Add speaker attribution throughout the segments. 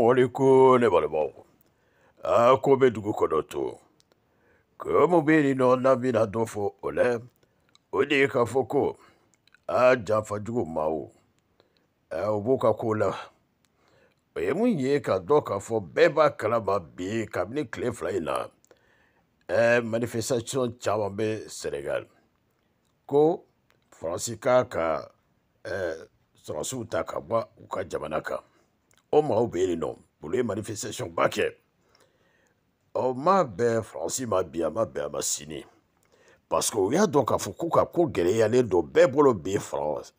Speaker 1: Assalamu alaikum nebalemaw a ko bɛ dugu kɔnɔ to ko bɛ yen nɔ n'an bɛna dɔ fɔ o la o de ye k'a fɔ ko a janfa jugu maaw u b'u ka ko la o ye mun ye ka dɔ k'a fɔ bɛɛ b'a kalama bi kabini tile fila in na manifestation caman bɛ Sénégal ko Faransi ka ka sɔrɔsiw ta ka bɔ u ka jamana kan omahubeni no bule manifestation bakɛ ɔma bɛɛ faransi ma bi a ma bɛɛ a ma sini parce que u y'a dɔn k'a fɔ k'u ka ko gɛlɛyalen don bɛɛ bolo bi faransi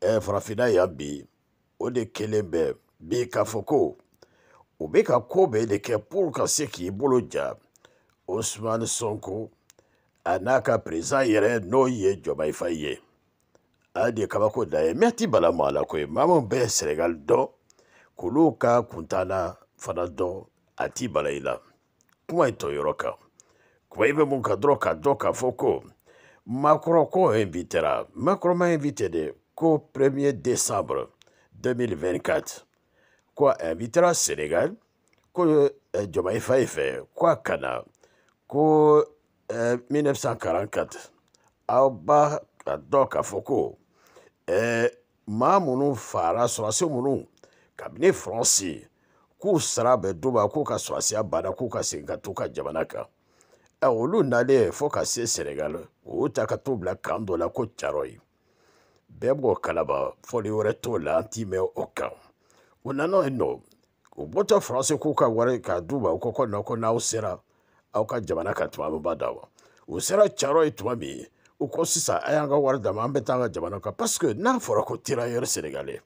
Speaker 1: ɛɛ farafinna yan bi o de kelen bɛ bi k'a fɔ ko u bɛ ka ko bɛɛ de kɛ pour ka se k'i bolo ja osman sonko a n'a ka perezan yɛrɛ n'o ye jɔnmayifa ye a de kabako dan ye mɛ ti bala mɔ a la koyi maa min bɛ sɛnɛgali dɔn. k'olu ka kuntaala fana dɔn a t'i bala i la kuma ye tɔyɔrɔ kan kuma i bɛ mun kan dɔrɔn k'a dɔn k'a fɔ ko makɔrɔ ko invitera makɔrɔma invite de ko 1er décembre 2024 ko invitera senegal ko eh, jamaifa ye fɛ ko a kana ko eh, 1944 aw b'a dɔn k'a fɔ ko eh, maa minnu fara sɔrɔsi minnu kabini fransi k'u sara bɛ duba k'u ka sɔrɔsiya banna k'u ka segin ka t'u ka jamana kan ɛ olu nalen fo ka se senegal u ta ka t'u bila kan dɔ la ko carɔ ye bɛɛ b'o kalama fɔli wɛrɛ t'o la an t'i mɛn o kan u nana yen nɔ u bɔtɔ faransi k'u ka wari k'a d'u u ko ko nɔ ko n'aw sera aw ka jamana kan tuma min b'a da wa u sera carɔ ye tuma min u ko sisan a y'an ka wari d'a ma an bɛ taa an ka jamana kan parce que n'a fɔra ko tirailleurs sénégalais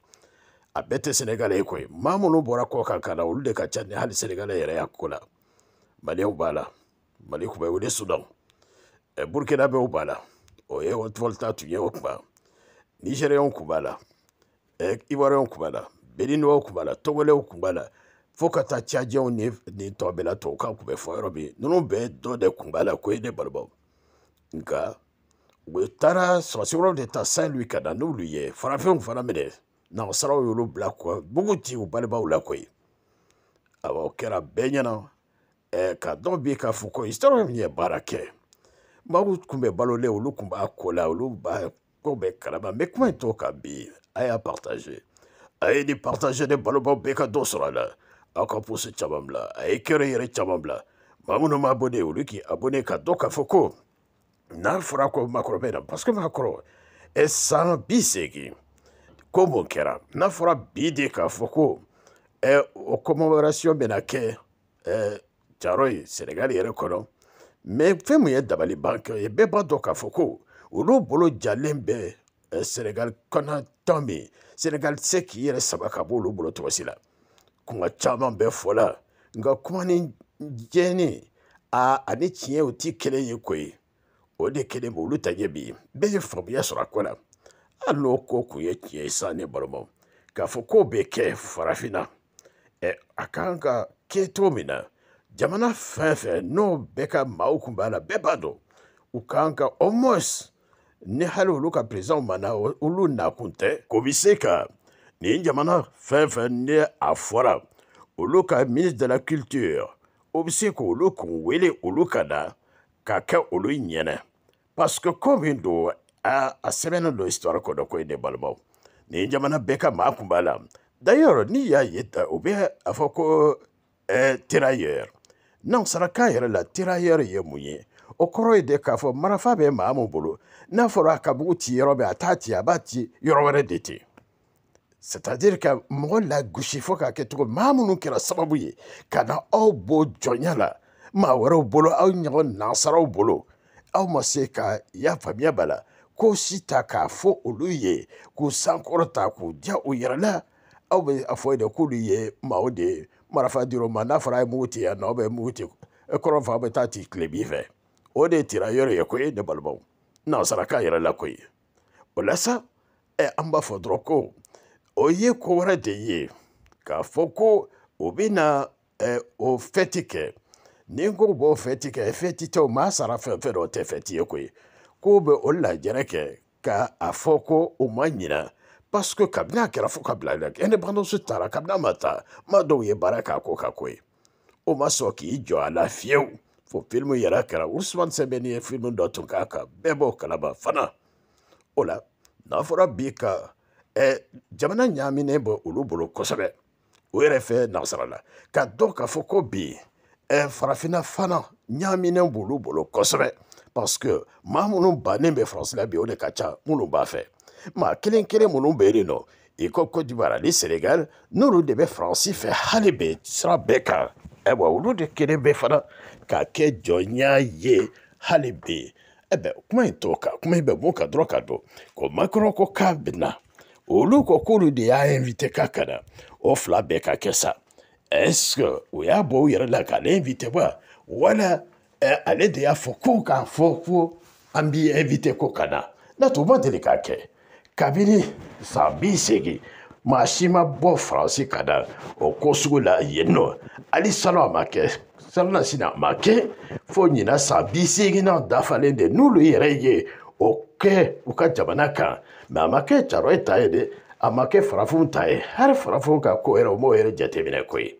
Speaker 1: a bɛɛ tɛ sɛnɛgalɛ ye koyi maa minnu bɔra kɔ kan ka na olu de ka ca ni hali sɛnɛgalɛ yɛrɛ y'a ko la maliyɛnw b'a la mali kun bɛ wele sudan burukina bɛɛ b'a la o ye wɔtɔlita tun ye o kuma nizeriyɛnw kun b'a la ivoiriyɛnw kun b'a la beniniwaw kun b'a la togolɛw kun b'a la fo ka taa cajɛw ni ni tɔ bɛɛ la tubabukan kun bɛ fɔ yɔrɔ min ninnu bɛɛ dɔ de kun b'a la ko ye ne balimaw nka u taara sɔrɔsi wɛrɛw de ta saint louis ka na n'olu ye farafinw fana minɛ nasaraw y'olu bila kɔ bugu ci u balibaw la koyi awɔ o kɛra bɛɛ ɲɛna ɛɛ ka dɔn bi k'a fɔ ko isitɔrɔ min ye baara kɛ maaw tun bɛ balolen olu tun b'a ko la olu b'a ko bɛɛ kalama n bɛ kuma in to kan bi a y'a partage a ye nin partage de balobaw bɛɛ ka dɔ sɔrɔ a la aw ka posi caman bila a ye kɛra yɛrɛ caman bila maa minnu ma abonné olu k'i abonné ka dɔn k'a fɔ ko n'a fɔra ko maakɔrɔba in na parce que maakɔrɔ ɛ san bi seegin ko mun kɛra n'a fɔra bi de k'a fɔ ko ɛ o commémoration bɛna kɛ ɛ jaro ye sɛnɛgali yɛrɛ kɔnɔ mɛ fɛn min ye dabalibankɛ ye bɛɛ b'a dɔn k'a fɔ ko olu bolo jalen bɛ ɛ sɛnɛgali kɔnɔ tɔn min sɛnɛgali se k'i yɛrɛ sama ka bɔ olu bolo tɔgɔsi la kuma caman bɛ fɔ la nka kuma ni jɛni a ani tiɲɛ o ti kelen ye ko ye o de kelen bɛ olu ta ɲɛ bi bɛɛ ye faamuya sɔrɔ a ko la hali ko kun ye tiɲɛ ye sa ne balimaw k'a fɔ ko bɛ kɛ farafinna ɛ a kan ka kɛ cogo min na jamana fɛn o fɛn n'o bɛɛ ka maaw kun b'a la bɛɛ b'a dɔn u kan ka au moins ni hali olu ka perezanw ma na olu nakun tɛ o bɛ se ka nin jamana fɛn o fɛn ni a fɔra olu ka ministre de la culture o bɛ se k'olu kun wele olu ka na ka kɛ olu ɲɛna parce que ko min don a sɛbɛnnen don histoire ko dɔ ko ye de balimaw nin jamana bɛɛ ka maa kun b'a la d'ailleurs n'i y'a ye ta o bɛ a fɔ ko eh, tirailleur nansarakan yɛrɛ la tirailleur ye mun ye o kɔrɔ ye de k'a fɔ marafa bɛ maa min bolo n'a fɔra a ka bugu ci yɔrɔ bɛɛ a t'a ci a b'a ci yɔrɔ wɛrɛ de ten c'est à dire ka mɔgɔ lagosi fɔ k'a kɛ cogo maa minnu kɛra sababu ye ka na aw bɔ jɔnya la maa wɛrɛw bolo aw ɲɔgɔn nansaraw bolo aw ma se ka y'a faamuya b'a la ko si ta k'a fɔ olu ye k'u sankɔrɔta k'u diya u yɛrɛ la aw bɛ a fɔ e de k'olu ye maaw de ye marafa dir'o ma n'a fɔra a ye mugu ci yan nɔ aw bɛ mugu ci e kɔrɔ fa aw bɛ taa ci tile bi fɛ o de tira yɔrɔ ye koyi ne balimaw nansarakan yɛrɛ la koyi o la sa ɛ an b'a fɔ dɔrɔn ko o ye ko wɛrɛ de ye k'a fɔ ko o bɛ na ɛ o fɛti kɛ ni n ko b'o fɛti kɛ fɛti tɛ o maa sara fɛn fɛn o tɛ fɛti ye koyi k'o bɛ o lajɛrɛ kɛ ka a fɔ ko o ma ɲina parce que kabini a kɛra fo ka bila la e indépendance taara kabini a ma taa maa dɔw ye baara k'a ko ka ko ye o ma sɔn k'i jɔ a la fiyewu fo filimu yɛrɛ kɛra usman sɛbɛnni ye filimu dɔ tun k'a kan bɛɛ b'o kalama fana o la n'a fɔra bi ka eh, jamana ɲaaminen bɔ olu bolo kosɛbɛ o yɛrɛ fɛ nasara la ka dɔn k'a fɔ ko bi eh, farafinna fana ɲaaminen b'olu bolo kosɛbɛ parce que maa minnu bannen bɛ faransi la bi o de ka ca minnu b'a fɛ maa kelen kelen minnu bɛ yen nɔ i ko cote d'ivoire ani sénégal n'olu de bɛ faransi fɛ hali bi sira bɛɛ kan ayiwa olu de kelen bɛ fana k'a kɛ jɔnya ye hali bi ɛ bɛ kuma in t'o kan kuma in bɛ mun kan dɔrɔn ka don ko makɔrɔ ko k'a bɛ na olu ko k'olu de y'a invité k'a ka na o fila bɛɛ ka kɛ sa est ce que u y'a bɔ u yɛrɛ la k'ale invité wa wala. Eh, ale de y'a fɔ ko k'a fɔ ko an b'i invité ko ka na n'a tun ma deli k'a kɛ kabini san bi seegin maa si ma bɔ faransi ka da o ko sugu la yen nɔ hali salon a ma kɛ salonnasi na a ma kɛ fo ɲinan san bi seeginnan dafalen de n'olu yɛrɛ ye o kɛ u ka jamana kan mɛ a ma kɛ carɔ ta ye dɛ a ma kɛ farafinw ta ye hali farafinw ka ko yɛrɛ u m'o yɛrɛ jateminɛ koyi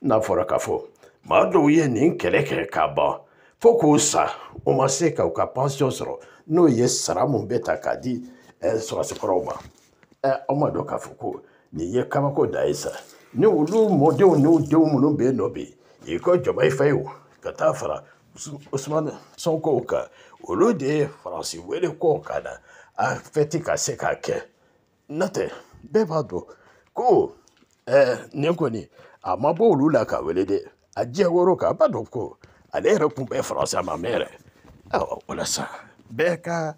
Speaker 1: n'a fɔra ka fɔ maa dɔw ye nin kɛlɛ kɛ k'a ban fo k'o sa o ma se ka u ka pansiyɔn sɔrɔ n'o ye sara mun bɛ ta k'a di eh, sɔrɔsikɔrɔw ma ɛ eh, aw ma dɔn k'a fɔ ko nin ye kabako da ye sa ni olu mɔdenw n'u denw minnu bɛ yen nɔ bi i ka jɔba i fa ye o ka taa fara osumani sɔnkow kan olu de ye faransi wele kow kan na a fɛti ka se k'a kɛ n'o tɛ bɛɛ b'a dɔn ko ɛɛ eh, nin kɔni a ma bɔ olu la k'a wele dɛ a diya kan a b'a dɔn ko. ale yɛrɛ kun bɛ faransi a ma mɛn yɛrɛ ayiwa walasa bɛɛ ka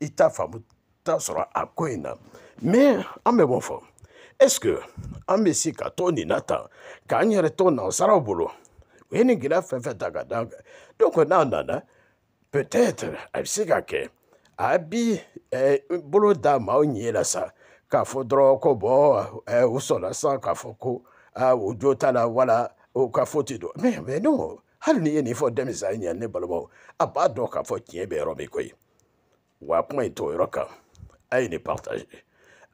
Speaker 1: i ta faamu ta sɔrɔ a ko in na mɛ an bɛ bɔ fɔ est ce que an bɛ se ka to nin na tan k'an yɛrɛ to nansaraw bolo u ye nin gɛlɛya fɛn fɛn ta ka d'an kan donc n'a nana peut être a bɛ se ka kɛ a bi bolo da maaw ɲɛ la sa k'a fɔ dɔrɔn ko bɔn u sɔnna sisan k'a fɔ ko u jo t'a la wala u ka fo ti don mais mais non hali ni ye nin fɔ denmisɛn ɲɛ ne balimaw a b'a dɔn k'a fɔ tiɲɛ bɛ yɔrɔ min koyi wa kuma in t'o yɔrɔ kan a ye nin partage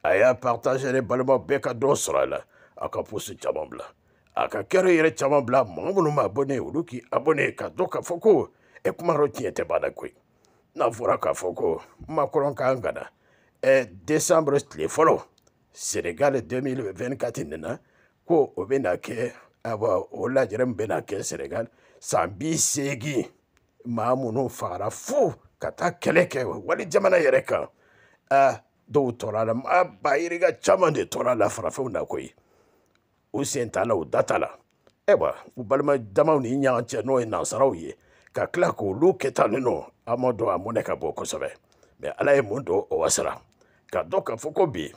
Speaker 1: a y'a partage ne balimaw bɛɛ ka dɔ sɔrɔ a la a ka poste caman bila a ka kɛra yɛrɛ caman bila mɔgɔ minnu ma abonné olu k'i abonné ka dɔn k'a fɔ ko e kuma dɔ tiɲɛ tɛ ban na koyi n'a fɔra k'a fɔ ko makɔrɔn k'an kana ɛ décembre tile fɔlɔ sénégal 2024 nana ko o bɛ na kɛ awɔ o lajɛrɛ min bɛ na kɛ sénégal san bi seegin maa minnu fagara fo ka taa kɛlɛ kɛ wali jamana yɛrɛ kan a dɔw tɔɔrɔ a la maa bayirika caman de tɔɔrɔ a la farafinw na koyi u sen t'a la u da t'a la ayiwa e u balima damaw ni ɲɔgɔn cɛ n'o ye nansaraw ye ka tila k'olu kɛta ninnu a ma dɔn a mɔnɛ ka bɔ kosɛbɛ mɛ ala ye mun don o wasara ka dɔn k'a fɔ ko bi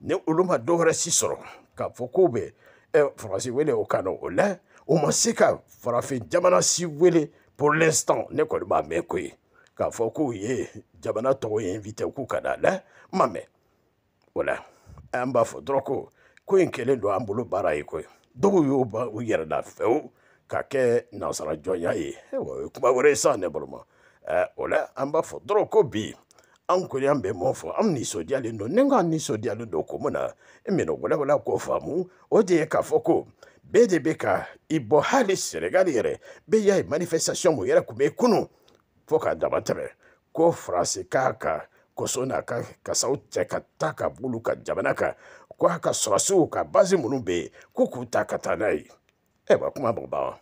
Speaker 1: ni olu ma dɔ wɛrɛ si sɔrɔ k'a fɔ k'u bɛ ɛ e, faransi wele o kan na o la o ma se ka farafin jamana si wele pour l'instant ne kɔni b'a mɛn ko ye k'a fɔ k'u ye jamana tɔgɔ ye invité k'u ka na dɛ n ma mɛn o la an b'a fɔ dɔrɔn ko ko in kɛlen don an bolo baara ye koyi dɔw y'o ban u yɛrɛ la fɛwu k'a kɛ nansara jɔnya ye o ye kuma wɛrɛ ye sa ne bolo ma ɛɛ o la an b'a fɔ dɔrɔn ko bi an kɔni an bɛ mun fɔ an nisɔndiyalen don ni n ko nisɔndiyalen don ko mun na e minɛ wala k'o faamu o de ye k'a fɔ ko. bɛɛ de bɛ ka i bɔ hali senegali yɛrɛ bɛɛ y'a ye manifestation mun yɛrɛ tun bɛ kunun fo k'a dama tɛmɛ ko faransi k'a ka koso n'a ka kasaw cɛ ka taa ka b'olu ka jamana kan ko a ka sɔrɔsiw ka bazi minnu bɛ yen ko k'u ta ka taa n'a ye ayiwa kuma ma ban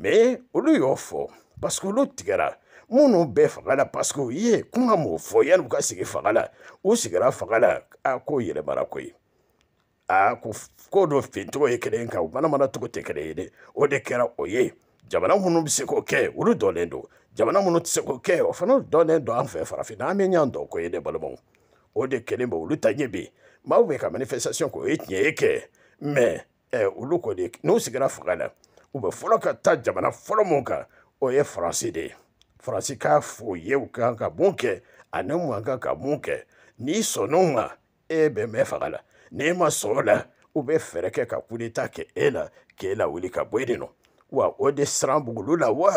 Speaker 1: mɛ olu y'o fɔ parce que olu tigɛra minnu bɛ fanga la parce que u ye kuma mun fɔ yanni u ka sigi fanga la u sigira fanga la a k'o yɛlɛmara ko ye kodɔ fintɔgɔ ye kelen kan u mana mana cogo tɛ kelen ye dɛ o de kɛra o ye jamana minnu bɛ se k'o kɛ olu dɔnnen don jamana minnu tɛ se k'o kɛ o fana dɔnnen don an ka manifestation kɛ o ye tiɲɛ ye kɛ mɛ ɛ e, olu kɔni n'u sigira fanga la u bɛ fɔlɔ ka de ye k'a fɔ ye u ka mun kɛ ani ka mun n'i sɔnn'o ma e bɛ n'i ma sola o la u bɛ fɛɛrɛ kɛ ka kudeta kɛ e la k'e la wuli ka bɔ yen nɔ wa o de siran bugulu la wa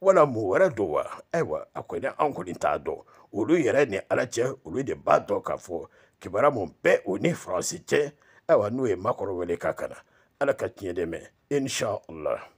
Speaker 1: wala mun wɛrɛ don wa ayiwa a kɔni an kɔni t'a dɔn olu yɛrɛ ni ala cɛ olu de b'a dɔn k'a fɔ kibaruya mun bɛɛ o ni faransi cɛ ayiwa n'o ye makɔrɔ wele ka kana ala ka tiɲɛ dɛmɛ inshallah